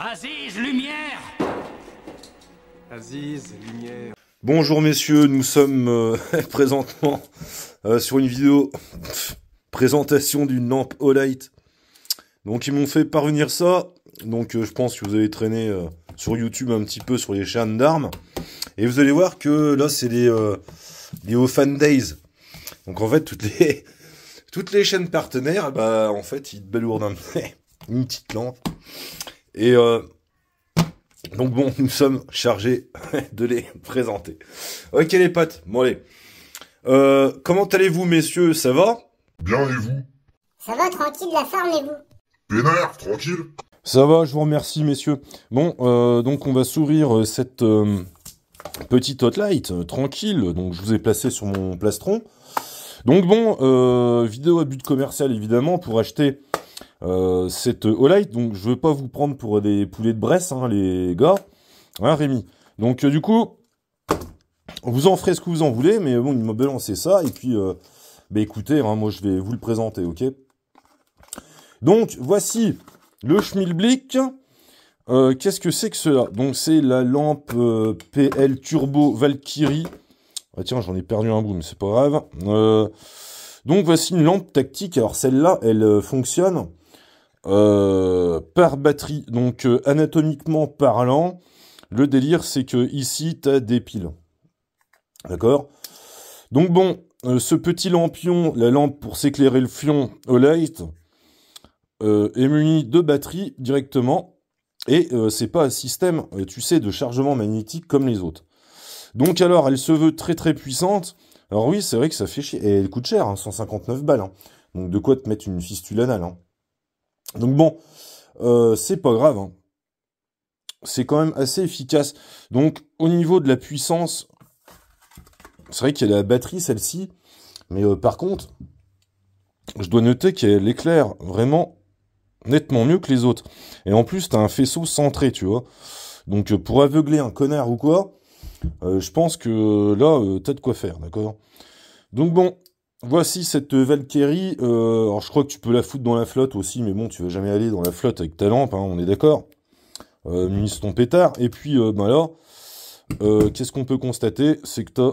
Aziz, lumière Aziz, lumière. Bonjour messieurs, nous sommes euh, présentement euh, sur une vidéo présentation d'une lampe Olight. Donc ils m'ont fait parvenir ça. Donc euh, je pense que vous allez traîner sur YouTube un petit peu sur les chaînes d'armes. Et vous allez voir que là c'est les, les Fan Days. Donc en fait toutes les, toutes les chaînes partenaires, bah en fait ils te balourdent un une petite lampe. Et euh, donc bon, nous sommes chargés de les présenter. Ok les potes, bon allez. Euh, comment allez-vous messieurs, ça va Bien et vous Ça va tranquille, la forme et vous Pénard, tranquille Ça va, je vous remercie messieurs. Bon, euh, donc on va sourire cette petite hotlight, tranquille, donc je vous ai placé sur mon plastron. Donc bon, vidéo à but commercial évidemment, pour acheter euh, cette Olight, donc je ne veux pas vous prendre pour des poulets de Bresse, hein, les gars. Hein, Rémi Donc euh, du coup, vous en ferez ce que vous en voulez, mais bon, il m'a balancé ça, et puis, euh, bah, écoutez, hein, moi je vais vous le présenter, ok Donc, voici le Schmilblick. Qu'est-ce que c'est que cela Donc c'est la lampe PL Turbo Valkyrie. Ah tiens, j'en ai perdu un bout, mais c'est pas grave. donc voici une lampe tactique. Alors celle-là, elle fonctionne euh, par batterie. Donc euh, anatomiquement parlant, le délire c'est que ici t'as des piles. D'accord Donc bon, euh, ce petit lampion, la lampe pour s'éclairer le fion au light, est muni de batterie directement. Et c'est pas un système, tu sais, de chargement magnétique comme les autres. Donc alors, elle se veut très très puissante. Alors oui, c'est vrai que ça fait chier. Et elle coûte cher, 159 hein, balles. Hein. Donc de quoi te mettre une fistule anale. Hein. Donc bon, euh, c'est pas grave. Hein. C'est quand même assez efficace. Donc au niveau de la puissance, c'est vrai qu'il y a la batterie celle-ci, mais euh, par contre, je dois noter qu'elle éclaire vraiment nettement mieux que les autres. Et en plus, t'as un faisceau centré, tu vois. Donc euh, pour aveugler un connard ou quoi, je pense que là, t'as de quoi faire, d'accord donc bon, Voici cette Valkyrie. Euh, alors, je crois que tu peux la foutre dans la flotte aussi, mais bon, tu vas jamais aller dans la flotte avec ta lampe, hein, on est d'accord. Euh, ton pétard. Et puis, euh, ben euh, qu'est-ce qu'on peut constater C'est que tu as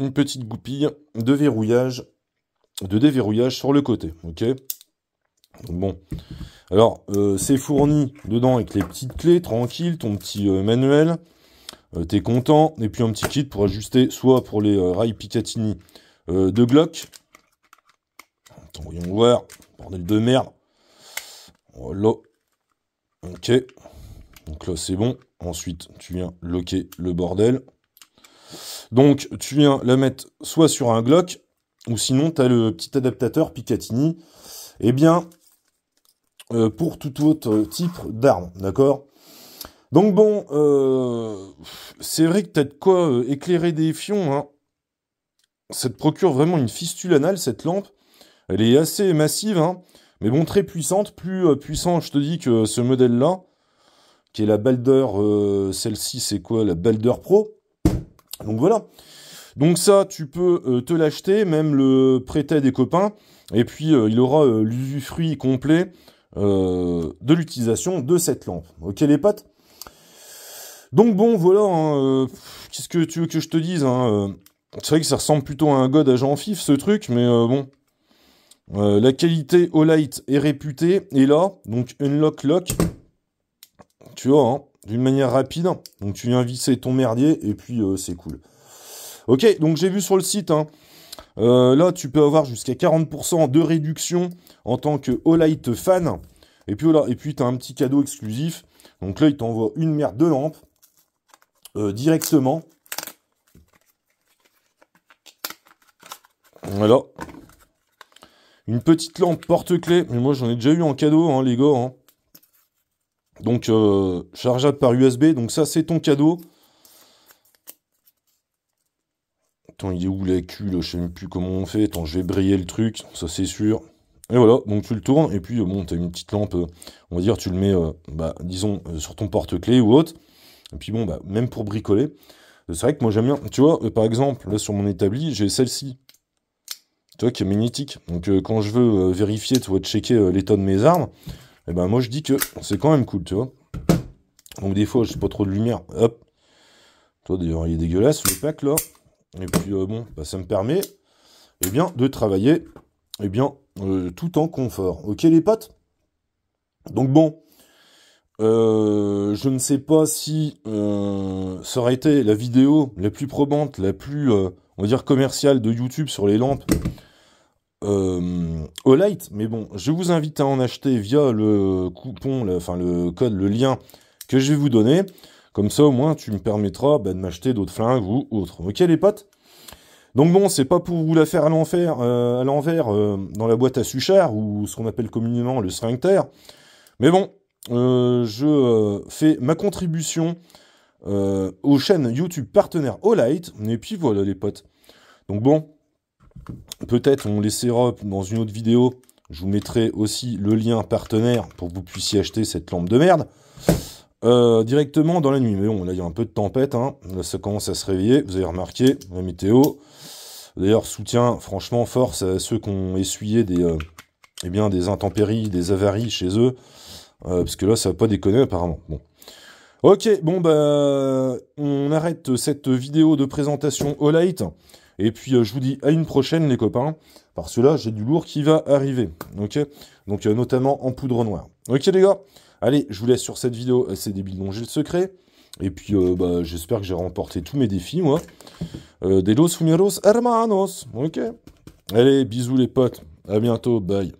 une petite goupille de verrouillage, de déverrouillage sur le côté. Ok Bon. Alors, c'est fourni dedans avec les petites clés, tranquille, ton petit manuel. T'es content. Et puis un petit kit pour ajuster soit pour les rails Picatinny euh, de Glock. Attends, voyons voir. Bordel de merde. Voilà. Ok. Donc là, c'est bon. Ensuite, tu viens loquer le bordel. Donc, tu viens la mettre soit sur un Glock, ou sinon, tu as le petit adaptateur Picatinny. Eh bien, euh, pour tout autre type d'arme, d'accord donc bon, euh, c'est vrai que t'as de quoi éclairer des fions, hein. Ça te procure vraiment une fistule anale, cette lampe. Elle est assez massive, hein, mais bon, très puissante. Plus euh, puissant, je te dis, que ce modèle-là, qui est la Balder, euh, celle-ci, c'est quoi La Balder Pro. Donc voilà. Donc ça, tu peux euh, te l'acheter, même le prêter des copains, et puis il aura l'usufruit complet de l'utilisation de cette lampe. Ok les pattes donc bon, voilà, hein, qu'est-ce que tu veux que je te dise hein, c'est vrai que ça ressemble plutôt à un god agent jean fif, ce truc, mais euh, bon. Euh, la qualité Olight est réputée, et là, donc unlock lock, tu vois, hein, d'une manière rapide. Donc tu viens visser ton merdier, et puis euh, c'est cool. Ok, donc j'ai vu sur le site, hein. là tu peux avoir jusqu'à 40% de réduction en tant que Olight fan. Et puis voilà, et puis t'as un petit cadeau exclusif. Donc là, il t'envoie une merde de lampe directement. Voilà. Une petite lampe porte clé Mais moi, j'en ai déjà eu en cadeau, hein, les gars. Hein. Donc, euh, chargeable par USB. Donc, ça, c'est ton cadeau. Attends, il est où la cul Je sais même plus comment on fait. Attends, je vais briller le truc. Ça, c'est sûr. Et voilà, donc tu le tournes, et puis euh, bon, tu as une petite lampe, euh, on va dire, tu le mets, bah, disons, sur ton porte clé ou autre. Et puis bon, bah, même pour bricoler, c'est vrai que moi j'aime bien, tu vois, par exemple, là sur mon établi, j'ai celle-ci tu vois, qui est magnétique. Donc euh, quand je veux euh, vérifier, tu vois, checker les euh, l'état de mes armes, et eh ben moi je dis que c'est quand même cool, tu vois. Donc des fois, je pas trop de lumière, hop. Toi d'ailleurs, il est dégueulasse le pack là. Et puis bon, bah, ça me permet eh bien, de travailler eh bien, tout en confort. Ok les potes Donc bon, je ne sais pas si ça aurait été la vidéo la plus probante, la plus, on va dire, commerciale de YouTube sur les lampes euh, Mais bon, je vous invite à en acheter via le coupon, le, enfin le code, le lien que je vais vous donner. Comme ça, au moins, tu me permettras bah, de m'acheter d'autres flingues ou autres. Ok, les potes donc bon, c'est pas pour vous la faire à euh, à l'envers euh, dans la boîte à suchard ou ce qu'on appelle communément le sphincter. Mais bon, euh, je fais ma contribution aux chaînes YouTube partenaires Olight. Et puis voilà les potes. Donc bon, Peut-être on laissera dans une autre vidéo, je vous mettrai aussi le lien partenaire pour que vous puissiez acheter cette lampe de merde. Euh, directement dans la nuit. Mais bon, là, il y a un peu de tempête. Hein. Là, ça commence à se réveiller. Vous avez remarqué, la météo. D'ailleurs, soutien, franchement, force à ceux qui ont essuyé des, euh, eh bien, des intempéries, des avaries chez eux. Euh, parce que là, ça va pas déconner, apparemment. Bon. Ok, bon, bah, on arrête cette vidéo de présentation au light. Et puis euh, je vous dis à une prochaine les copains, parce que là j'ai du lourd qui va arriver. Ok Donc euh, notamment en poudre noire. Ok les gars Allez, je vous laisse sur cette vidéo, euh, c'est débile dont j'ai le secret. Et puis bah, j'espère que j'ai remporté tous mes défis moi. de los fumeros hermanos. Ok Allez, bisous les potes, à bientôt, bye.